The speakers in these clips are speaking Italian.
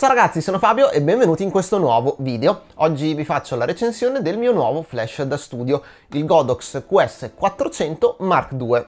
Ciao ragazzi, sono Fabio e benvenuti in questo nuovo video. Oggi vi faccio la recensione del mio nuovo flash da studio, il Godox QS400 Mark II.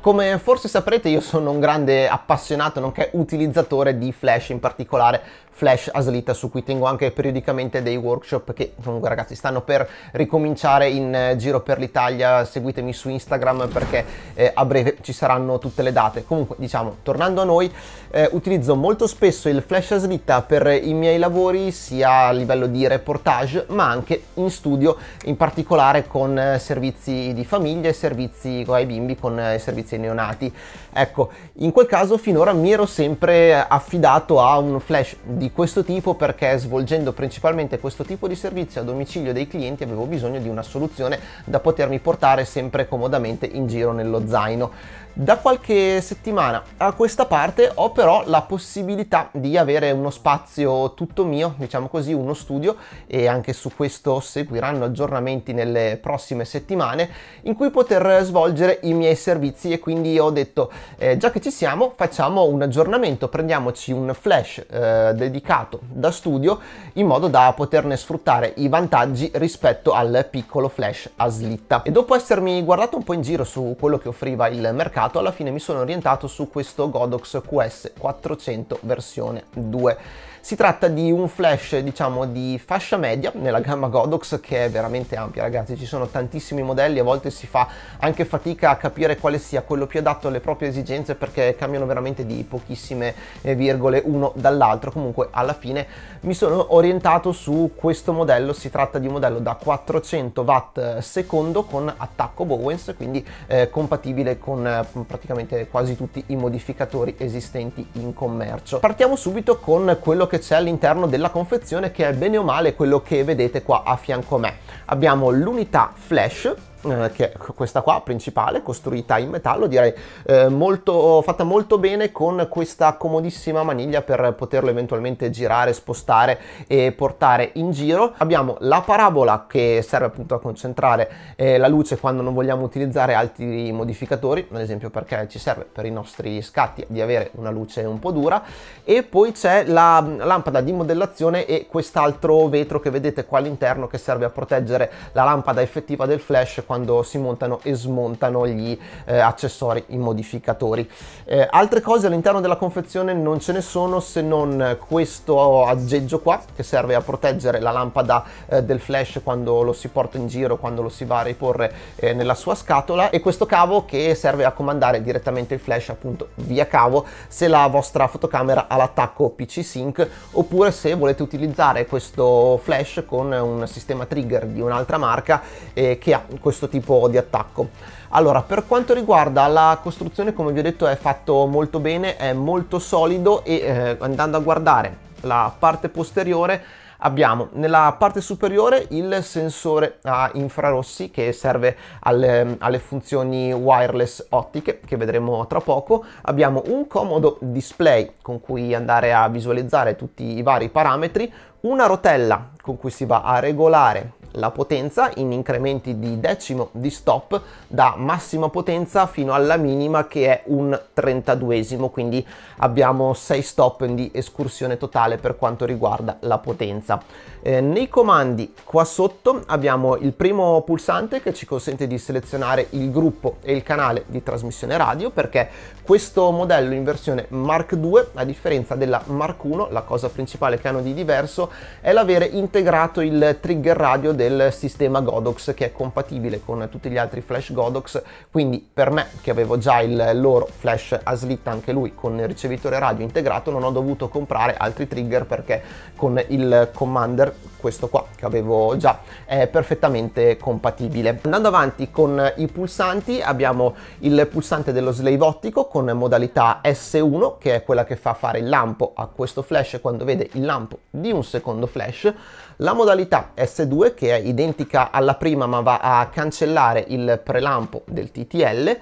Come forse saprete io sono un grande appassionato nonché utilizzatore di flash in particolare Flash Aslita su cui tengo anche periodicamente dei workshop che comunque ragazzi stanno per ricominciare in eh, giro per l'Italia, seguitemi su Instagram perché eh, a breve ci saranno tutte le date. Comunque diciamo, tornando a noi, eh, utilizzo molto spesso il Flash Aslita per i miei lavori sia a livello di reportage ma anche in studio, in particolare con eh, servizi di famiglia e servizi ai bimbi, con eh, servizi ai neonati. Ecco, in quel caso finora mi ero sempre affidato a un flash di di questo tipo perché svolgendo principalmente questo tipo di servizio a domicilio dei clienti avevo bisogno di una soluzione da potermi portare sempre comodamente in giro nello zaino. Da qualche settimana a questa parte ho però la possibilità di avere uno spazio tutto mio, diciamo così, uno studio e anche su questo seguiranno aggiornamenti nelle prossime settimane in cui poter svolgere i miei servizi e quindi ho detto eh, già che ci siamo facciamo un aggiornamento, prendiamoci un flash eh, dedicato da studio in modo da poterne sfruttare i vantaggi rispetto al piccolo flash a slitta. E dopo essermi guardato un po' in giro su quello che offriva il mercato complicato, alla fine mi sono orientato su questo Godox QS 400 versione 2. Si tratta di un flash diciamo di fascia media nella gamma Godox che è veramente ampia ragazzi, ci sono tantissimi modelli, a volte si fa anche fatica a capire quale sia quello più adatto alle proprie esigenze perché cambiano veramente di pochissime eh, virgole uno dall'altro, comunque alla fine mi sono orientato su questo modello, si tratta di un modello da 400 watt secondo con attacco Bowens, quindi eh, compatibile con eh, praticamente quasi tutti i modificatori esistenti in commercio. Partiamo subito con quello che che c'è all'interno della confezione che è bene o male quello che vedete qua a fianco a me. Abbiamo l'unità flash eh, che è questa qua principale costruita in metallo direi eh, molto, fatta molto bene con questa comodissima maniglia per poterlo eventualmente girare spostare e portare in giro abbiamo la parabola che serve appunto a concentrare eh, la luce quando non vogliamo utilizzare altri modificatori ad esempio perché ci serve per i nostri scatti di avere una luce un po' dura e poi c'è la lampada di modellazione e quest'altro vetro che vedete qua all'interno che serve a proteggere la lampada effettiva del flash quando quando si montano e smontano gli eh, accessori, i modificatori. Eh, altre cose all'interno della confezione non ce ne sono se non questo aggeggio qua che serve a proteggere la lampada eh, del flash quando lo si porta in giro, quando lo si va a riporre eh, nella sua scatola e questo cavo che serve a comandare direttamente il flash appunto via cavo se la vostra fotocamera ha l'attacco PC Sync oppure se volete utilizzare questo flash con un sistema trigger di un'altra marca eh, che ha questo questo tipo di attacco. Allora, per quanto riguarda la costruzione, come vi ho detto, è fatto molto bene, è molto solido e eh, andando a guardare la parte posteriore abbiamo nella parte superiore il sensore a infrarossi che serve alle, ehm, alle, funzioni wireless ottiche che vedremo tra poco abbiamo un comodo display con cui andare a visualizzare tutti i vari parametri una rotella con cui si va a regolare la potenza in incrementi di decimo di stop da massima potenza fino alla minima che è un trentaduesimo quindi abbiamo 6 stop di escursione totale per quanto riguarda la potenza eh, nei comandi qua sotto abbiamo il primo pulsante che ci consente di selezionare il gruppo e il canale di trasmissione radio perché questo modello in versione Mark II a differenza della Mark I la cosa principale che hanno di diverso è l'avere integrato il trigger radio del del sistema Godox che è compatibile con tutti gli altri flash Godox quindi per me che avevo già il loro flash a slitta anche lui con il ricevitore radio integrato non ho dovuto comprare altri trigger perché con il Commander questo qua che avevo già è perfettamente compatibile andando avanti con i pulsanti abbiamo il pulsante dello slave ottico con modalità S1 che è quella che fa fare il lampo a questo flash quando vede il lampo di un secondo flash la modalità S2 che è identica alla prima ma va a cancellare il prelampo del TTL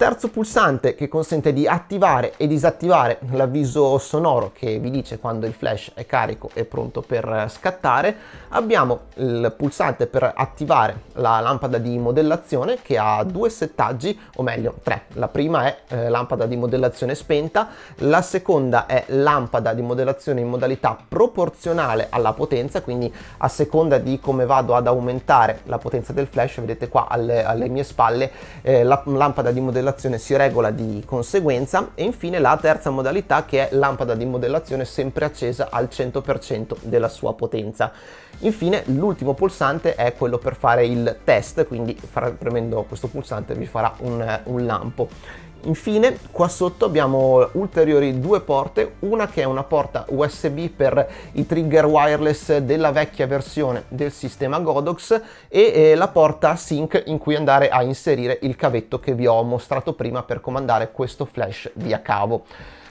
Terzo pulsante che consente di attivare e disattivare l'avviso sonoro che vi dice quando il flash è carico e pronto per scattare. Abbiamo il pulsante per attivare la lampada di modellazione che ha due settaggi, o meglio tre. La prima è eh, lampada di modellazione spenta, la seconda è lampada di modellazione in modalità proporzionale alla potenza, quindi a seconda di come vado ad aumentare la potenza del flash, vedete qua alle, alle mie spalle eh, la lampada di modellazione modellazione si regola di conseguenza e infine la terza modalità che è lampada di modellazione sempre accesa al 100% della sua potenza. Infine l'ultimo pulsante è quello per fare il test, quindi premendo questo pulsante vi farà un, eh, un lampo. Infine qua sotto abbiamo ulteriori due porte, una che è una porta USB per i trigger wireless della vecchia versione del sistema Godox e eh, la porta sync in cui andare a inserire il cavetto che vi ho mostrato prima per comandare questo flash via cavo.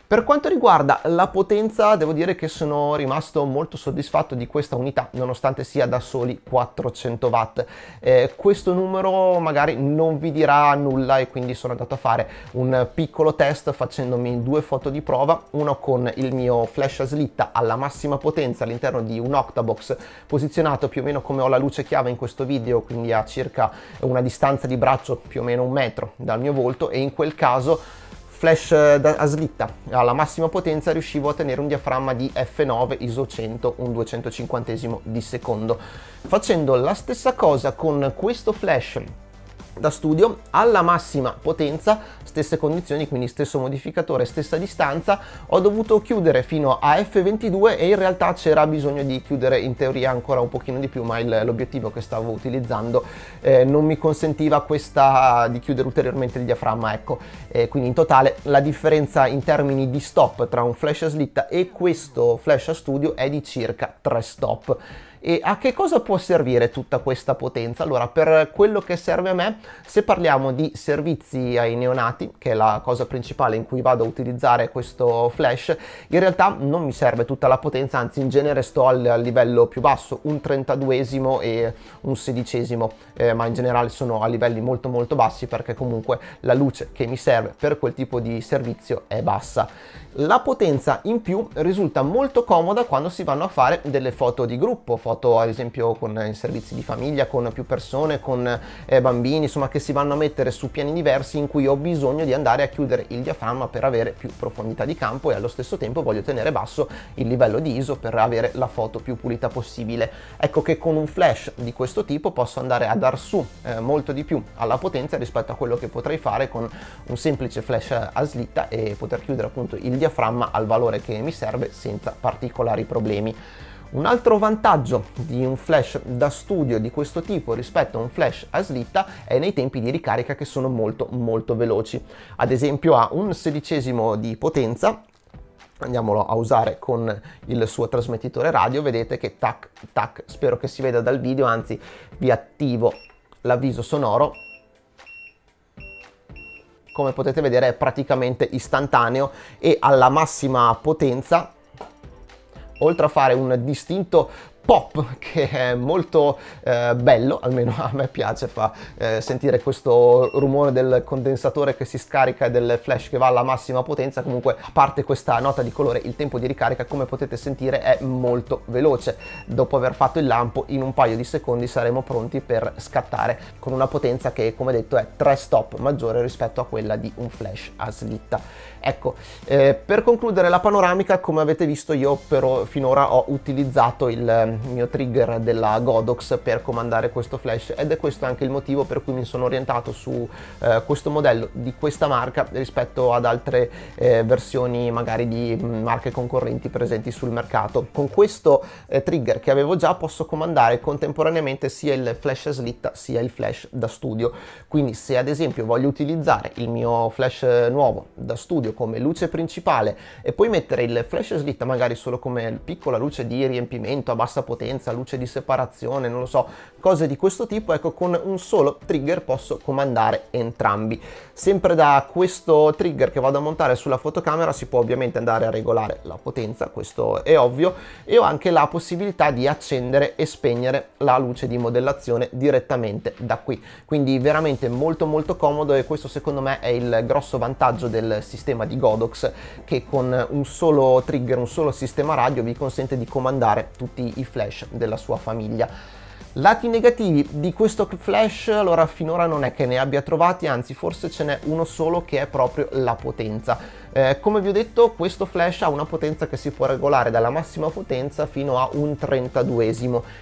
Per quanto riguarda la potenza, devo dire che sono rimasto molto soddisfatto di questa unità, nonostante sia da soli 400 watt. Eh, questo numero magari non vi dirà nulla e quindi sono andato a fare un piccolo test facendomi due foto di prova, uno con il mio flash a slitta alla massima potenza all'interno di un octabox posizionato più o meno come ho la luce chiave in questo video, quindi a circa una distanza di braccio più o meno un metro dal mio volto e in quel caso flash a slitta alla massima potenza riuscivo a tenere un diaframma di F9 ISO 100 un 250 di secondo facendo la stessa cosa con questo flash da studio alla massima potenza, stesse condizioni, quindi stesso modificatore, stessa distanza, ho dovuto chiudere fino a F22 e in realtà c'era bisogno di chiudere in teoria ancora un pochino di più, ma l'obiettivo che stavo utilizzando eh, non mi consentiva questa di chiudere ulteriormente il diaframma, ecco. Eh, quindi in totale la differenza in termini di stop tra un flash a slitta e questo flash a studio è di circa 3 stop. E a che cosa può servire tutta questa potenza? Allora, per quello che serve a me, se parliamo di servizi ai neonati, che è la cosa principale in cui vado a utilizzare questo flash, in realtà non mi serve tutta la potenza, anzi in genere sto al, livello più basso, un 32esimo e un 16esimo, eh, ma in generale sono a livelli molto molto bassi perché comunque la luce che mi serve per quel tipo di servizio è bassa. La potenza in più risulta molto comoda quando si vanno a fare delle foto di gruppo, foto ad esempio con, in servizi di famiglia, con più persone, con eh, bambini, insomma che si vanno a mettere su piani diversi in cui ho bisogno di andare a chiudere il diaframma per avere più profondità di campo e allo stesso tempo voglio tenere basso il livello di ISO per avere la foto più pulita possibile. Ecco che con un flash di questo tipo posso andare a dar su eh, molto di più alla potenza rispetto a quello che potrei fare con un semplice flash a slitta e poter chiudere appunto il diaframma al valore che mi serve senza particolari problemi. Un altro vantaggio di un flash da studio di questo tipo rispetto a un flash a slitta è nei tempi di ricarica che sono molto molto veloci. Ad esempio ha un sedicesimo di potenza andiamolo a usare con il suo trasmettitore radio vedete che tac tac spero che si veda dal video anzi vi attivo l'avviso sonoro come potete vedere è praticamente istantaneo e alla massima potenza oltre a fare un distinto pop che è molto eh, bello, almeno a me piace, fa eh, sentire questo rumore del condensatore che si scarica e del flash che va alla massima potenza, comunque a parte questa nota di colore il tempo di ricarica come potete sentire è molto veloce, dopo aver fatto il lampo in un paio di secondi saremo pronti per scattare con una potenza che come detto è 3 stop maggiore rispetto a quella di un flash a slitta. Ecco, eh, per concludere la panoramica come avete visto io però finora ho utilizzato il mio trigger della Godox per comandare questo flash ed è questo anche il motivo per cui mi sono orientato su eh, questo modello di questa marca rispetto ad altre eh, versioni magari di mm, marche concorrenti presenti sul mercato. Con questo eh, trigger che avevo già posso comandare contemporaneamente sia il flash slitta sia il flash da studio, quindi se ad esempio voglio utilizzare il mio flash nuovo da studio come luce principale e poi mettere il flash slitta magari solo come piccola luce di riempimento a bassa bassa potenza, luce di separazione, non lo so, cose di questo tipo, ecco con un solo trigger posso comandare entrambi. Sempre da questo trigger che vado a montare sulla fotocamera si può ovviamente andare a regolare la potenza, questo è ovvio, e ho anche la possibilità di accendere e spegnere la luce di modellazione direttamente da qui. Quindi veramente molto molto comodo e questo secondo me è il grosso vantaggio del sistema di Godox che con un solo trigger, un solo sistema radio vi consente di comandare tutti i flash della sua famiglia. Lati negativi di questo flash allora finora non è che ne abbia trovati, anzi forse ce n'è uno solo che è proprio la potenza. Eh, come vi ho detto questo flash ha una potenza che si può regolare dalla massima potenza fino a un 32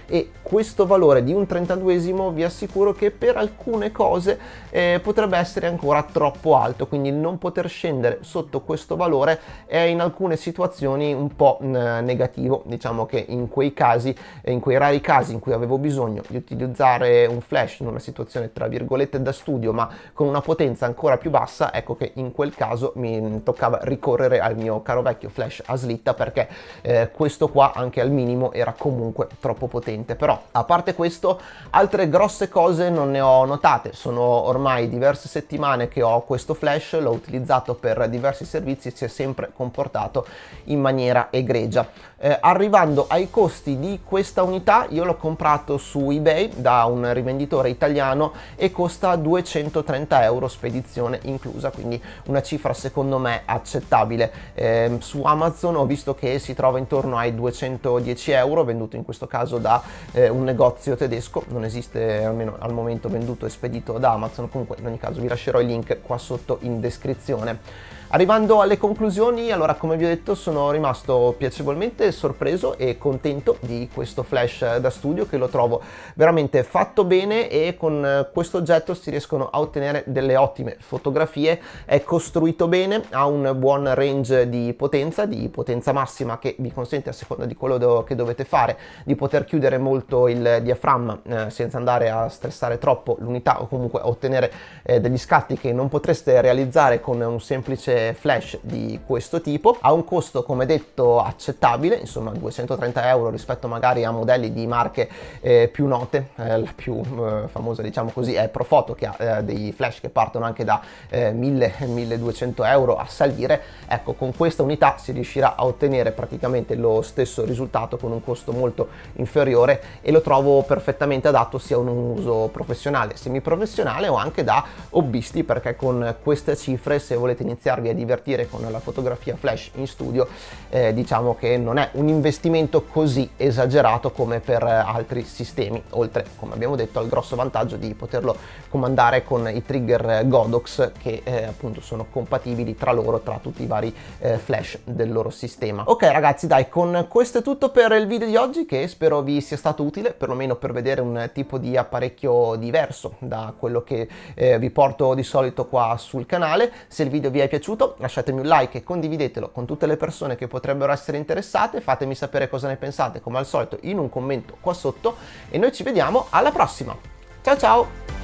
e questo valore di un 32 vi assicuro che per alcune cose eh, potrebbe essere ancora troppo alto quindi non poter scendere sotto questo valore è in alcune situazioni un po' mm, negativo diciamo che in quei casi eh, in quei rari casi in cui avevo bisogno di utilizzare un flash in una situazione tra virgolette da studio ma con una potenza ancora più bassa ecco che in quel caso mi mm, toccava toccava ricorrere al mio caro vecchio flash a slitta perché eh, questo qua anche al minimo era comunque troppo potente. Però a parte questo altre grosse cose non ne ho notate, sono ormai diverse settimane che ho questo flash, l'ho utilizzato per diversi servizi e si è sempre comportato in maniera egregia. Eh, arrivando ai costi di questa unità io l'ho comprato su ebay da un rivenditore italiano e costa 230 euro spedizione inclusa quindi una cifra secondo me accettabile. Eh, su Amazon ho visto che si trova intorno ai 210 euro, venduto in questo caso da eh, un negozio tedesco, non esiste almeno al momento venduto e spedito da Amazon, comunque in ogni caso vi lascerò il link qua sotto in descrizione. Arrivando alle conclusioni, allora come vi ho detto sono rimasto piacevolmente sorpreso e contento di questo flash da studio che lo trovo veramente fatto bene e con questo oggetto si riescono a ottenere delle ottime fotografie, è costruito bene, ha un buon range di potenza, di potenza massima che vi consente a seconda di quello do che dovete fare di poter chiudere molto il diaframma eh, senza andare a stressare troppo l'unità o comunque ottenere eh, degli scatti che non potreste realizzare con un semplice flash di questo tipo ha un costo come detto accettabile insomma 230 euro rispetto magari a modelli di marche eh, più note eh, la più eh, famosa diciamo così è Profoto che ha eh, dei flash che partono anche da 1000-1200 euro a salire ecco con questa unità si riuscirà a ottenere praticamente lo stesso risultato con un costo molto inferiore e lo trovo perfettamente adatto sia a un uso professionale semiprofessionale o anche da hobbisti perché con queste cifre se volete iniziarvi e divertire con la fotografia flash in studio, eh, diciamo che non è un investimento così esagerato come per eh, altri sistemi, oltre come abbiamo detto al grosso vantaggio di poterlo comandare con i trigger eh, Godox che eh, appunto sono compatibili tra loro, tra tutti i vari eh, flash del loro sistema. Ok ragazzi dai, con questo è tutto per il video di oggi che spero vi sia stato utile, perlomeno per vedere un tipo di apparecchio diverso da quello che eh, vi porto di solito qua sul canale. Se il video vi è piaciuto piaciuto, lasciatemi un like e condividetelo con tutte le persone che potrebbero essere interessate, fatemi sapere cosa ne pensate come al solito in un commento qua sotto e noi ci vediamo alla prossima. Ciao ciao!